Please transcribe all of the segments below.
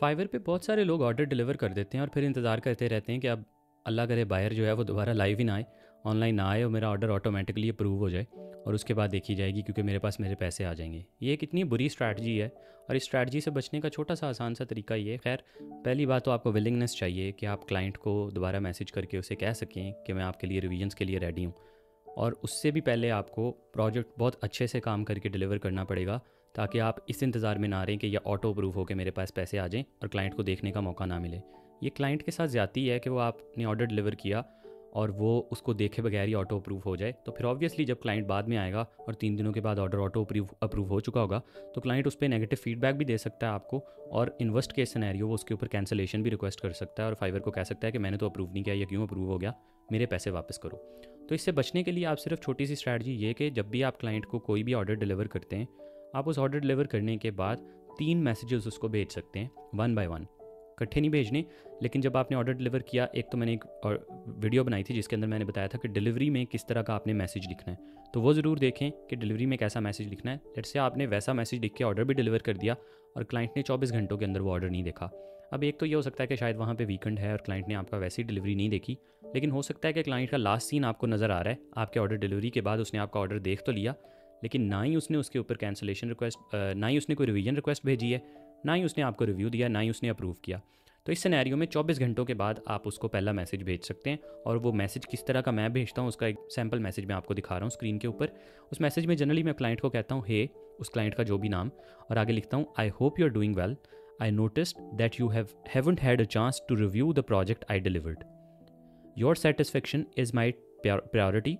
Fibre पे बहुत सारे लोग ऑर्डर डिलीवर कर देते हैं और फिर इंतज़ार करते रहते हैं कि अब अल्लाह करे बायर जो है वो दोबारा लाइव ही ना आए ऑनलाइन ना आए और मेरा ऑर्डर ऑटोमेटिकली अप्रूव हो जाए और उसके बाद देखी जाएगी क्योंकि मेरे पास मेरे पैसे आ जाएंगे ये एक इतनी बुरी स्ट्रैटजी है और इस स्ट्रैटजी से बचने का छोटा सा आसान सा तरीका ये खैर पहली बात तो आपको विलिंगनेस चाहिए कि आप क्लाइंट को दोबारा मैसेज करके उसे कह सकें कि मैं आपके लिए रिविजन्स के लिए रेडी हूँ और उससे भी पहले आपको प्रोजेक्ट बहुत अच्छे से काम करके डिलीवर करना पड़ेगा ताकि आप इस इंतज़ार में ना रहें कि यह ऑटो अप्रूव होकर मेरे पास पैसे आ जाएँ और क्लाइंट को देखने का मौका ना मिले ये क्लाइंट के साथ ज़्यादा है कि वो आपने ऑर्डर डिलीवर किया और वो उसको देखे बगैर ही ऑटो अप्रूव हो जाए तो फिर ऑब्वियसली जब क्लाइंट बाद में आएगा और तीन दिनों के बाद ऑर्डर ऑटो अप्रूव अप्रूव हो चुका होगा तो क्लाइंट उस पर नेगेटिव फीडबैक भी दे सकता है आपको और इन्वर्स्ट केस सिनेरियो वो उसके ऊपर कैंसिलेशन भी रिक्वेस्ट कर सकता है और फाइवर को कह सकता है कि मैंने तो अप्रूव नहीं किया या क्यों अप्रूव हो गया मेरे पैसे वापस करो तो इससे बचने के लिए आप सिर्फ छोटी सी स्ट्रैटी ये कि जब भी आप क्लाइंट को कोई भी ऑर्डर डिलीवर करते हैं आप उस ऑर्डर डिलीवर करने के बाद तीन मैसेजेस उसको भेज सकते हैं वन बाय वन इकट्ठे नहीं भेजने लेकिन जब आपने ऑर्डर डिलीवर किया एक तो मैंने एक और वीडियो बनाई थी जिसके अंदर मैंने बताया था कि डिलीवरी में किस तरह का आपने मैसेज लिखना है तो वो ज़रूर देखें कि डिलीवरी में कैसा मैसेज लिखना है लेट से आपने वैसा मैसेज लिख के ऑर्डर भी डिलीवर कर दिया और क्लाइंट ने चौबीस घंटों के अंदर वो ऑर्डर नहीं देखा अब एक तो ये हो सकता है कि शायद वहाँ पर वीकेंड है और क्लाइंट ने आपका वैसी डिलीवरी नहीं देखी लेकिन हो सकता है कि क्लाइंट का लास्ट सीन आपको नज़र आ रहा है आपके ऑर्डर डिलीवरी के बाद उसने आपका ऑर्डर देख तो लिया लेकिन ना ही उसने उसके ऊपर कैंसिलेशन रिक्वेस्ट ना ही उसने कोई रिवीजन रिक्वेस्ट भेजी है ना ही उसने आपको रिव्यू दिया ना ही उसने अप्रूव किया तो इस सिनेरियो में 24 घंटों के बाद आप उसको पहला मैसेज भेज सकते हैं और वो मैसेज किस तरह का मैं भेजता हूँ उसका एक सैम्पल मैसेज मैं आपको दिखा रहा हूँ स्क्रीन के ऊपर उस मैसेज में जनरली मैं क्लाइंट को कहता हूँ हे hey, उस क्लाइंट का जो भी नाम और आगे लिखता हूँ I hope you are doing well I notice that you have haven't had a chance to review the project I delivered your satisfaction is my priority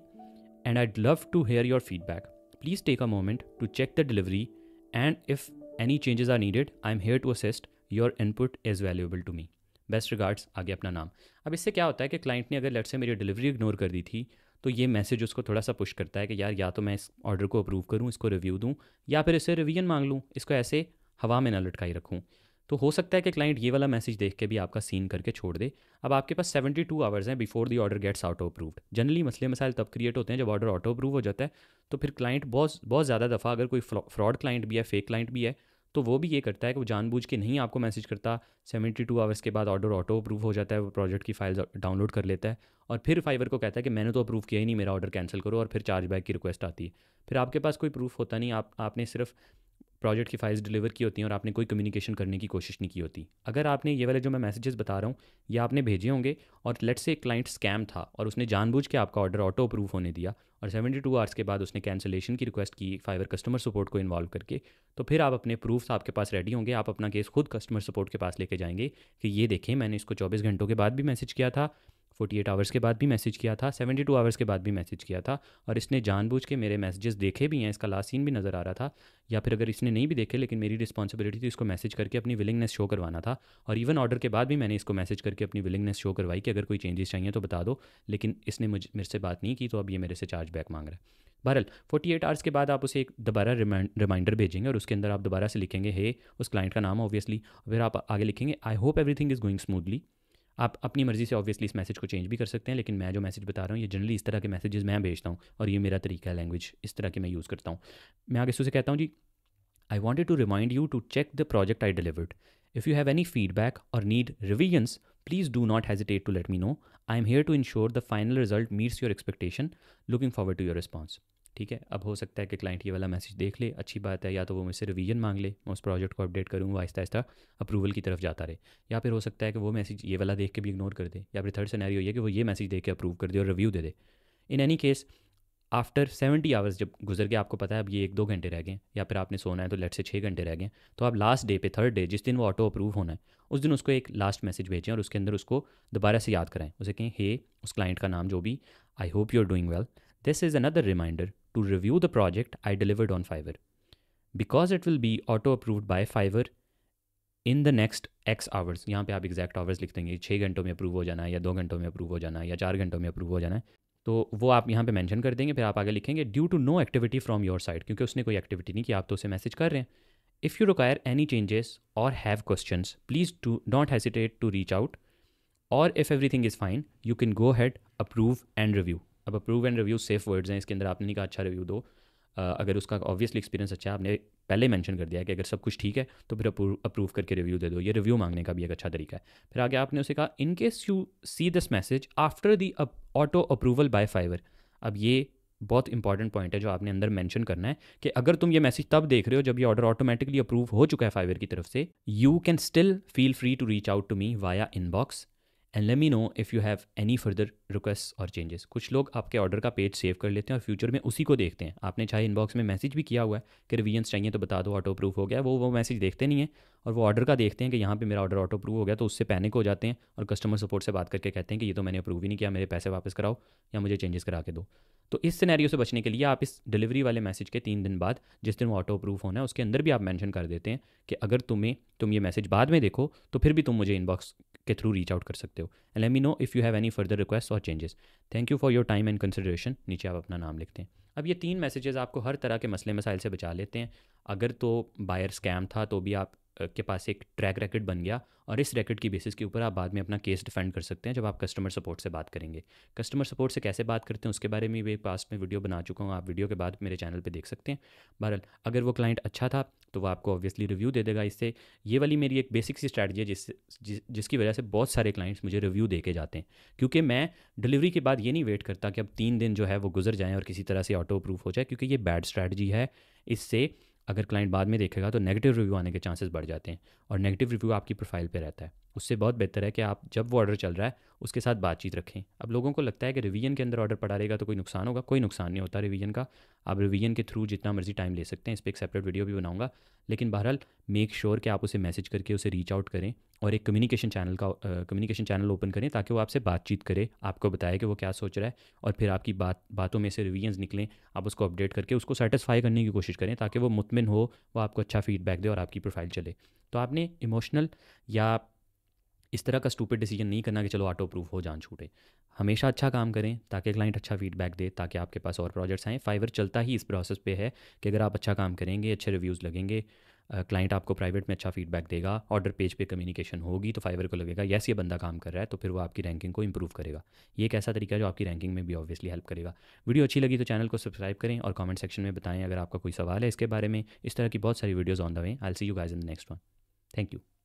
and I love to hear your feedback please take a moment to check the delivery and if any changes are needed, I'm here to assist. Your input is valuable to me. Best regards आगे अपना नाम अब इससे क्या होता है कि client ने अगर लेट से मेरी डिलीवरी इग्नोर कर दी थी तो ये मैसेज उसको थोड़ा सा पुश करता है कि यार या तो मैं इस ऑर्डर को अप्रूव करूँ इसको रिव्यू दूँ या फिर इसे रिवीजन मांग लूँ इसको ऐसे हवा में ना लटकाई रखूँ तो हो सकता है कि क्लाइंट ये वाला मैसेज देख के भी आपका सीन करके छोड़ दे अब आपके पास 72 टू आवर्स हैं before the order gets auto approved generally मसले मसाइल तब क्रिएट होते हैं जब ऑर्डर ऑटो अप्रूव हो जाता है तो फिर क्लाइंट बहुत बहुत ज़्यादा दफ़ा अगर कोई फ्रॉड क्लाइंट भी है फेक क्लाइंट भी है तो वो भी ये करता है कि वो जानबूझ के नहीं आपको मैसेज करता 72 टू आवर्स के बाद ऑर्डर ऑटो अप्रूव हो जाता है वो प्रोजेक्ट की फाइल डाउनलोड कर लेता है और फिर फाइवर को कहता है कि मैंने तो अप्रूव किया ही नहीं मेरा ऑर्डर कैंसिल करो और फिर चार्ज बैक की रिक्वेस्ट आती है फिर आपके पास कोई प्रूफ होता नहीं आप आपने सिर्फ प्रोजेक्ट की फाइल्स डिलीवर की होती हैं और आपने कोई कम्युनिकेशन करने की कोशिश नहीं की होती अगर आपने ये वाले जो मैं मैसेजेस बता रहा हूँ ये आपने भेजे होंगे और लेट से एक क्लाइंट स्कैम था और उसने जानबूझ के आपका ऑर्डर ऑटो अप्रूव होने दिया और 72 टू आवर्स के बाद उसने कैंसिलेशन की रिक्वेस्ट की फाइवर कस्टमर सपोर्ट को इन्वॉल्व करके तो फिर आप अपने प्रूफ्स आपके पास रेडी होंगे आप अपना केस खुद कस्टमर सपोर्ट के पास लेके जाएंगे कि ये देखें मैंने इसको चौबीस घंटों के बाद भी मैसेज किया था फोर्टी एट आवर्स के बाद भी मैसेज किया था सेवेंटी टू आवर्स के बाद भी मैसेज किया था और इसने जानबूझ के मेरे मैसेजेस देखे भी हैं इसका लास्ट सीन भी नज़र आ रहा था या फिर अगर इसने नहीं भी देखे लेकिन मेरी रिस्पॉन्सिबिलिटी थी इसको मैसेज करके अपनी विलिंगनेस शो करवाना था और इवन ऑर्डर के बाद भी मैंने इसको मैसेज करके अपनी विलिंगनेस शो करवाई कि अगर कोई चेंजेस चाहिए तो बता दो लेकिन इसने मुझ मेरे से बात नहीं की तो अब ये मेरे से चार्ज बैक मांग रहा है बहरल 48 आवर्स के बाद आप उसे एक दोबारा रिमाइंडर भेजेंगे और उसके अंदर आप दोबारा से लिखेंगे हे hey, उस क्लाइंट का नाम ऑब्वियसली फिर आप आगे लिखेंगे I hope everything is going smoothly आप अपनी मर्ज़ी से ऑब्वियसली इस मैसेज को चेंज भी कर सकते हैं लेकिन मैं जो मैसेज बता रहा हूँ ये जनरली इस तरह के मैसेजेस मैं भेजता हूँ और ये मेरा तरीका है लैंग्वेज इस तरह के मैं यूज़ करता हूँ मैं आगे से कहता हूँ जी I wanted to remind you to check the project I delivered if you have any feedback और need revisions please do not hesitate to let me know I am here to ensure the final result meets your expectation looking forward to your response ठीक है अब हो सकता है कि client ये वाला मैसेज देख ले अच्छी बात है या तो वो मुझसे रिवीजन मांग ले मैं उस प्रोजेक्ट को अपडेट करूँ आहिस्ता आहिस्ता अप्रूवल की तरफ जाता रहे या फिर हो सकता है कि वो मैसेज ये वाला देख के भी इग्नोर कर दे या फिर थर्ड सिनेरियो हो कि वो ये मैसेज देख के अप्रूव कर दे और रिव्यू दे दे in any case after seventy hours जब गुजर के आपको पता है अब ये एक दो घंटे रह गए या फिर आपने सोना है तो लेट से छः घंटे रह गए तो आप लास्ट डे पे थर्ड डे जिस दिन वो ऑटो अप्रूव होना है उस दिन उसको एक लास्ट मैसेज भेजें और उसके अंदर उसको दोबारा से याद कराएं उसे कहें हे hey, उस क्लाइंट का नाम जो भी I hope you are doing well this is another reminder to review the project I delivered on Fiverr. Because it will be auto approved by Fiverr in the next X hours यहाँ पे आप exact hours लिख देंगे छः घंटों में approve हो जाना है या दो घंटों में अप्रूव हो जाना है या चार घंटों में अप्रूव हो जाना है तो वो आप यहाँ पे मेंशन कर देंगे फिर आप आगे लिखेंगे due to no activity from your side क्योंकि उसने कोई एक्टिविटी नहीं की आप तो उसे मैसेज कर रहे हैं if you require any changes और have question please to don't hesitate to reach out और if everything is fine you can go ahead approve and review अब approve and review safe words हैं इसके अंदर आपने नहीं कहा अच्छा रिव्यू दो अगर उसका ऑब्वियसली एक्सपीरियंस अच्छा है आपने पहले मेंशन कर दिया कि अगर सब कुछ ठीक है तो फिर अप्रूव करके रिव्यू दे दो ये रिव्यू मांगने का भी एक अच्छा तरीका है फिर आगे आपने उसे कहा in case you see this message after the auto approval by Fiverr अब ये बहुत इंपॉर्टेंट पॉइंट है जो आपने अंदर मेंशन करना है कि अगर तुम ये मैसेज तब देख रहे हो जब ये ऑर्डर ऑटोमेटिकली अप्रूव हो चुका है फाइवर की तरफ से you can still feel free to reach out to me via inbox and let me know if you have any further request और चेंजेस कुछ लोग आपके ऑर्डर का पेज सेव कर लेते हैं और फ्यूचर में उसी को देखते हैं आपने चाहे इनबॉक्स में मैसेज भी किया हुआ है कि रिवीजन्स चाहिए तो बता दो ऑटो प्रूफ हो गया वो वो मैसेज देखते नहीं है और वो ऑर्डर का देखते हैं कि यहाँ पे मेरा ऑर्डर ऑटो प्रूव हो गया तो उससे पैनिक हो जाते हैं और कस्टमर सपोर्ट से बात करके कहते हैं कि ये तो मैंने अप्रूव ही नहीं किया मेरे पैसे वापस कराओ या मुझे चेंजेस करा के दो तो इस सिनेरियो से बचने के लिए आप इस डिलीवरी वाले मैसेज के तीन दिन बाद जिस दिन वो ऑटो प्रूफ होना है उसके अंदर भी आप मेंशन कर देते हैं कि अगर तुम्हें तुम ये मैसेज बाद में देखो तो फिर भी तुम मुझे इनबॉक्स के थ्रू रीच आउट कर सकते हो and let me know if you have any further request और changes thank you for your time and consideration नीचे आप अपना नाम लिखते हैं अब ये तीन मैसेजेस आपको हर तरह के मसले मसाइल से बचा लेते हैं अगर तो बायर स्कैम था तो भी आप के पास एक ट्रैक रैकेट बन गया और इस रैकेट की बेसिस के ऊपर आप बाद में अपना केस डिफेंड कर सकते हैं जब आप कस्टमर सपोर्ट से बात करेंगे कस्टमर सपोर्ट से कैसे बात करते हैं उसके बारे में भी पास्ट में वीडियो बना चुका हूँ आप वीडियो के बाद मेरे चैनल पर देख सकते हैं बहरहाल अगर वो क्लाइंट अच्छा था तो वो आपको ऑब्वियसली रिव्यू दे देगा इससे ये वाली मेरी एक बेसिक सी स्ट्रैटी है जिस, जिस जिसकी वजह से बहुत सारे क्लाइंट्स मुझे रिव्यू दे के जाते हैं क्योंकि मैं डिलीवरी के बाद ये नहीं वेट करता कि अब तीन दिन जो है वो गुजर जाएँ और किसी तरह से ऑटो अप्रूव हो जाए क्योंकि ये बैड स्ट्रैटी है इससे अगर क्लाइंट बाद में देखेगा तो नेगेटिव रिव्यू आने के चांसेस बढ़ जाते हैं और नेगेटिव रिव्यू आपकी प्रोफाइल पे रहता है उससे बहुत बेहतर है कि आप जब वो ऑर्डर चल रहा है उसके साथ बातचीत रखें अब लोगों को लगता है कि रिवीजन के अंदर ऑर्डर पड़ा रहेगा तो कोई नुकसान होगा कोई नुकसान नहीं होता रिवीजन का आप रिवीजन के थ्रू जितना मर्जी टाइम ले सकते हैं इस पर एक सेपरेट वीडियो भी बनाऊंगा लेकिन बहरहाल मेक श्योर कि आप उसे मैसेज करके उसे रीच आउट करें और एक कम्युनिकेशन चैनल का कम्युनिकेशन चैनल ओपन करें ताकि वो आपसे बातचीत करे आपको बताए कि वो क्या सोच रहा है और फिर आपकी बात बातों में से रिवीजन निकलें आप उसको अपडेट करके उसको सेटिसफाई करने की कोशिश करें ताकि वो मुतमिन हो वो आपको अच्छा फीडबैक दे और आपकी प्रोफाइल चले तो आपने इमोशनल या इस तरह का स्टूपिड डिसीजन नहीं करना कि चलो ऑटो अप्रूव हो जान छूटे हमेशा अच्छा काम करें ताकि क्लाइंट अच्छा फीडबैक दे ताकि आपके पास और प्रोजेक्ट्स आएँ फाइवर चलता ही इस प्रोसेस पे है कि अगर आप अच्छा काम करेंगे अच्छे रिव्यूज़ लगेंगे क्लाइंट आपको प्राइवेट में अच्छा फीडबैक देगा ऑर्डर पेज पे कम्युनिकेशन होगी तो फाइवर को लगेगा यस ये बंदा काम कर रहा है तो फिर वो आपकी रैंकिंग को इंप्रूव करेगा ये एक ऐसा तरीका है जो आपकी रैंकिंग में भी ऑब्वियसली हेल्प करेगा वीडियो अच्छी लगी तो चैनल को सब्सक्राइब करें और कमेंट सेक्शन में बताएं अगर आपका कोई सवाल है इसके बारे में इस तरह की बहुत सारी videos on the way I see you guys in the next one thank you